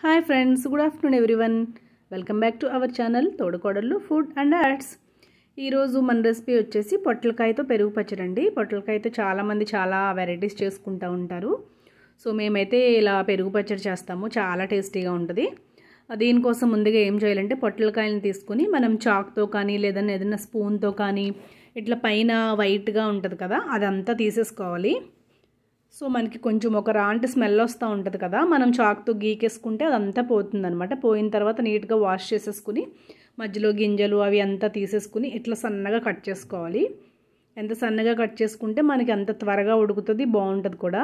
hi friends good afternoon everyone welcome back to our channel తోడుకోడళ్ళు food and arts ఈరోజు మన recipe వచ్చేసి పొట్లకాయతో పెరుగు అండి పొట్లకాయతో చాలామంది చాలా వెరైటీస్ చేసుకుంటూ ఉంటారు సో మేమైతే ఇలా పెరుగు పచ్చడి చేస్తాము చాలా టేస్టీగా ఉంటుంది దీనికోసం ముందుగా ఏం చేయాలంటే పొట్లకాయలను తీసుకుని మనం చాక్తో కానీ లేదన్నా ఏదైనా స్పూన్తో కానీ ఇట్లా పైన వైట్గా ఉంటుంది కదా అదంతా తీసేసుకోవాలి సో మనకి కొంచెం ఒక రాంటి స్మెల్ వస్తూ ఉంటుంది కదా మనం చాక్తో గీకేసుకుంటే అదంతా పోతుందనమాట పోయిన తర్వాత నీట్గా వాష్ చేసేసుకుని మధ్యలో గింజలు అవి అంతా తీసేసుకుని ఇట్లా సన్నగా కట్ చేసుకోవాలి ఎంత సన్నగా కట్ చేసుకుంటే మనకి అంత త్వరగా ఉడుకుతుంది బాగుంటుంది కూడా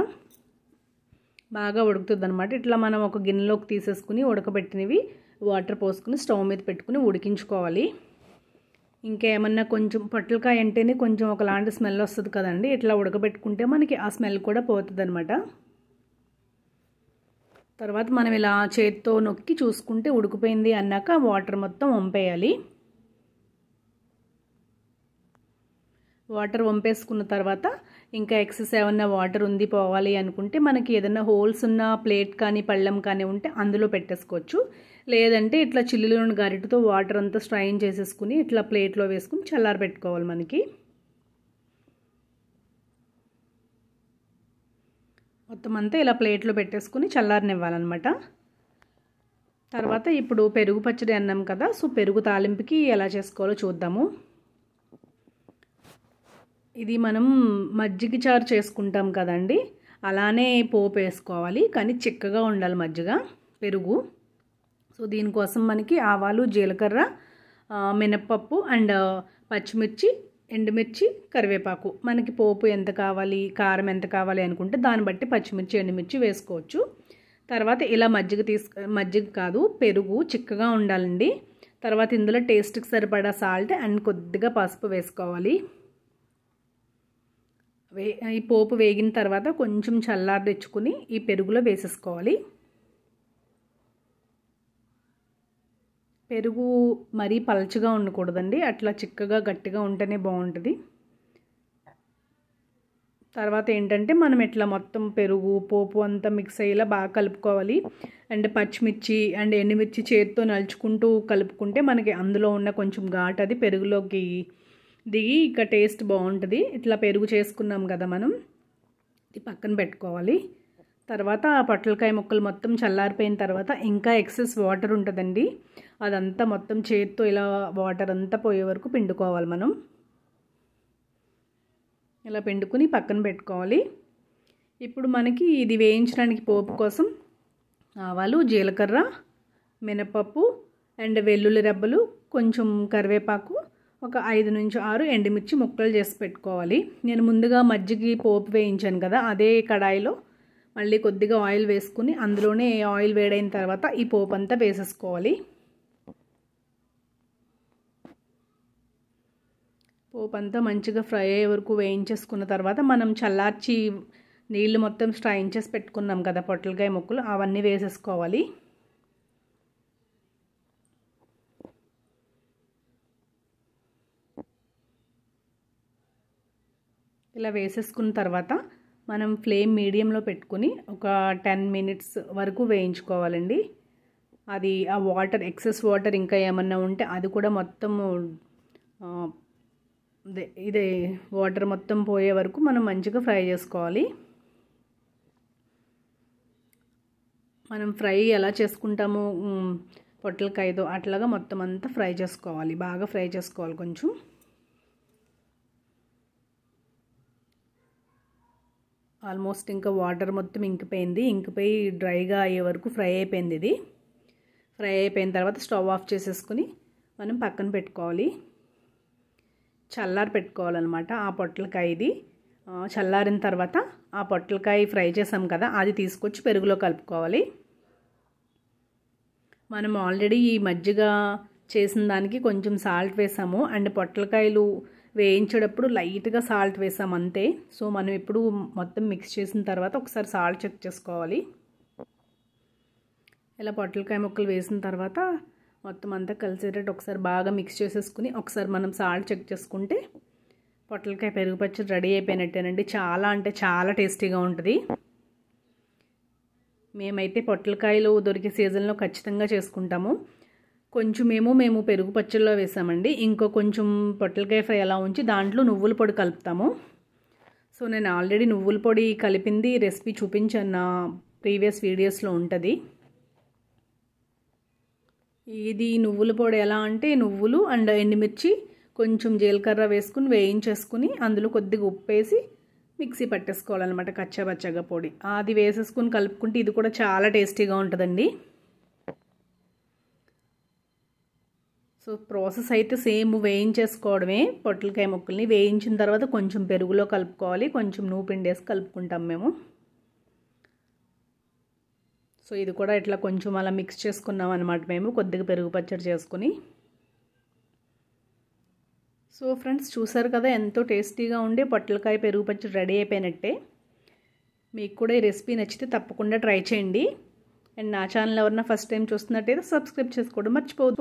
బాగా ఉడుకుతుంది అనమాట ఇట్లా మనం ఒక గిన్నెలోకి తీసేసుకుని ఉడకబెట్టినవి వాటర్ పోసుకుని స్టవ్ మీద పెట్టుకుని ఉడికించుకోవాలి ఇంకా ఏమన్నా కొంచెం పొట్లకాయ అంటేనే కొంచెం ఒకలాంటి స్మెల్ వస్తుంది కదండి ఇట్లా ఉడకబెట్టుకుంటే మనకి ఆ స్మెల్ కూడా పోతుంది అనమాట తర్వాత మనం ఇలా చేతితో నొక్కి చూసుకుంటే ఉడికిపోయింది అన్నాక వాటర్ మొత్తం వంపేయాలి వాటర్ వంపేసుకున్న తర్వాత ఇంకా ఎక్సెస్ ఏమన్నా వాటర్ ఉంది పోవాలి అనుకుంటే మనకి ఏదైనా హోల్స్ ఉన్న ప్లేట్ కానీ పళ్ళెం కానీ ఉంటే అందులో పెట్టేసుకోవచ్చు లేదంటే ఇట్లా ఉన్న గరిటతో వాటర్ అంతా స్ట్రైన్ చేసేసుకుని ఇట్లా ప్లేట్లో వేసుకుని చల్లార పెట్టుకోవాలి మనకి మొత్తం అంతా ఇలా ప్లేట్లో పెట్టేసుకుని చల్లారనివ్వాలన్నమాట తర్వాత ఇప్పుడు పెరుగు పచ్చడి అన్నాం కదా సో పెరుగు తాలింపుకి ఎలా చేసుకోవాలో చూద్దాము ఇది మనం మజ్జిగ చారు చేసుకుంటాం కదండి అలానే పోపు వేసుకోవాలి కానీ చిక్కగా ఉండాలి మజ్జిగ పెరుగు సో దీనికోసం మనకి ఆవాలు జీలకర్ర మినప్పప్పు అండ్ పచ్చిమిర్చి ఎండుమిర్చి కరివేపాకు మనకి పోపు ఎంత కావాలి కారం ఎంత కావాలి అనుకుంటే దాన్ని బట్టి పచ్చిమిర్చి ఎండుమిర్చి వేసుకోవచ్చు తర్వాత ఇలా మజ్జిగ తీసు మజ్జిగ కాదు పెరుగు చిక్కగా ఉండాలండి తర్వాత ఇందులో టేస్ట్కి సరిపడా సాల్ట్ అండ్ కొద్దిగా పసుపు వేసుకోవాలి వే ఈ పోపు వేగిన తర్వాత కొంచెం చల్లారి తెచ్చుకుని ఈ పెరుగులో వేసేసుకోవాలి పెరుగు మరీ పలచగా ఉండకూడదండి అట్లా చిక్కగా గట్టిగా ఉంటేనే బాగుంటుంది తర్వాత ఏంటంటే మనం ఇట్లా మొత్తం పెరుగు పోపు అంతా మిక్స్ అయ్యేలా బాగా కలుపుకోవాలి అండ్ పచ్చిమిర్చి అండ్ ఎండుమిర్చి చేతితో నలుచుకుంటూ కలుపుకుంటే మనకి అందులో ఉన్న కొంచెం ఘాట్ అది పెరుగులోకి దిగి ఇక టేస్ట్ బాగుంటుంది ఇట్లా పెరుగు చేసుకున్నాం కదా మనం ఇది పక్కన పెట్టుకోవాలి తర్వాత ఆ పొట్లకాయ ముక్కలు మొత్తం చల్లారిపోయిన తర్వాత ఇంకా ఎక్సెస్ వాటర్ ఉంటుందండి అదంతా మొత్తం చేతితో ఇలా వాటర్ అంతా పోయే వరకు పిండుకోవాలి మనం ఇలా పిండుకుని పక్కన పెట్టుకోవాలి ఇప్పుడు మనకి ఇది వేయించడానికి పోపు కోసం ఆవాలు జీలకర్ర మినపప్పు అండ్ వెల్లుల్లి రెబ్బలు కొంచెం కరివేపాకు ఒక ఐదు నుంచి ఆరు ఎండుమిర్చి ముక్కలు చేసి పెట్టుకోవాలి నేను ముందుగా మజ్జిగి పోపు వేయించాను కదా అదే కడాయిలో మళ్ళీ కొద్దిగా ఆయిల్ వేసుకుని అందులోనే ఆయిల్ వేడైన తర్వాత ఈ పోపు అంతా వేసేసుకోవాలి పోపు అంతా మంచిగా ఫ్రై అయ్యే వరకు వేయించేసుకున్న తర్వాత మనం చల్లార్చి నీళ్ళు మొత్తం స్ట్రైన్ చేసి పెట్టుకున్నాం కదా పొట్లకాయ ముక్కలు అవన్నీ వేసేసుకోవాలి ఇలా వేసేసుకున్న తర్వాత మనం ఫ్లేమ్ మీడియంలో పెట్టుకుని ఒక టెన్ మినిట్స్ వరకు వేయించుకోవాలండి అది ఆ వాటర్ ఎక్సెస్ వాటర్ ఇంకా ఏమన్నా ఉంటే అది కూడా మొత్తము ఇదే వాటర్ మొత్తం పోయే వరకు మనం మంచిగా ఫ్రై చేసుకోవాలి మనం ఫ్రై ఎలా చేసుకుంటాము పొట్లకాయదో అట్లాగా మొత్తం అంతా ఫ్రై చేసుకోవాలి బాగా ఫ్రై చేసుకోవాలి కొంచెం ఆల్మోస్ట్ ఇంకా వాటర్ మొత్తం ఇంకిపోయింది ఇంకిపోయి డ్రైగా అయ్యే వరకు ఫ్రై అయిపోయింది ఇది ఫ్రై అయిపోయిన తర్వాత స్టవ్ ఆఫ్ చేసేసుకుని మనం పక్కన పెట్టుకోవాలి చల్లారి పెట్టుకోవాలన్నమాట ఆ పొట్టలకాయ ఇది చల్లారిన తర్వాత ఆ పొట్లకాయ ఫ్రై చేసాం కదా అది తీసుకొచ్చి పెరుగులో కలుపుకోవాలి మనం ఆల్రెడీ ఈ మజ్జిగ చేసిన దానికి కొంచెం సాల్ట్ వేసాము అండ్ పొట్లకాయలు వేయించేటప్పుడు లైట్గా సాల్ట్ వేసాం అంతే సో మనం ఇప్పుడు మొత్తం మిక్స్ చేసిన తర్వాత ఒకసారి సాల్ట్ చెక్ చేసుకోవాలి ఇలా పొట్లకాయ ముక్కలు వేసిన తర్వాత మొత్తం అంతా కలిసేటట్టు ఒకసారి బాగా మిక్స్ చేసేసుకుని ఒకసారి మనం సాల్ట్ చెక్ చేసుకుంటే పొట్లకాయ పెరుగు పచ్చడి రెడీ అయిపోయినట్టేనండి చాలా అంటే చాలా టేస్టీగా ఉంటుంది మేమైతే పొట్లకాయలు దొరికే సీజన్లో ఖచ్చితంగా చేసుకుంటాము కొంచెమేమో మేము పెరుగు పచ్చళ్ళలో వేసామండి ఇంకో కొంచెం పొట్టలకాయ ఫ్రై అలా ఉంచి దాంట్లో నువ్వుల పొడి కలుపుతాము సో నేను ఆల్రెడీ నువ్వుల పొడి కలిపింది రెసిపీ చూపించాను నా ప్రీవియస్ వీడియోస్లో ఉంటుంది ఇది నువ్వుల పొడి ఎలా అంటే నువ్వులు అండ్ ఎండుమిర్చి కొంచెం జీలకర్ర వేసుకుని వేయించేసుకుని అందులో కొద్దిగా ఉప్పేసి మిక్సీ పట్టేసుకోవాలన్నమాట కచ్చాబచ్చగా పొడి అది వేసేసుకుని కలుపుకుంటే ఇది కూడా చాలా టేస్టీగా ఉంటుందండి సో ప్రాసెస్ అయితే సేమ్ వేయించేసుకోవడమే పొట్లకాయ ముక్కల్ని వేయించిన తర్వాత కొంచెం పెరుగులో కలుపుకోవాలి కొంచెం నువ్వు పిండేసి కలుపుకుంటాం మేము సో ఇది కూడా ఇట్లా కొంచెం అలా మిక్స్ చేసుకున్నాం అనమాట మేము కొద్దిగా పెరుగు పచ్చడి చేసుకుని సో ఫ్రెండ్స్ చూసారు కదా ఎంతో టేస్టీగా ఉండే పొట్లకాయ పెరుగు పచ్చడి రెడీ అయిపోయినట్టే మీకు కూడా ఈ రెసిపీ నచ్చితే తప్పకుండా ట్రై చేయండి అండ్ నా ఛానల్ ఎవరన్నా ఫస్ట్ టైం చూస్తున్నట్టయితే సబ్స్క్రైబ్ చేసుకోవడం మర్చిపోదు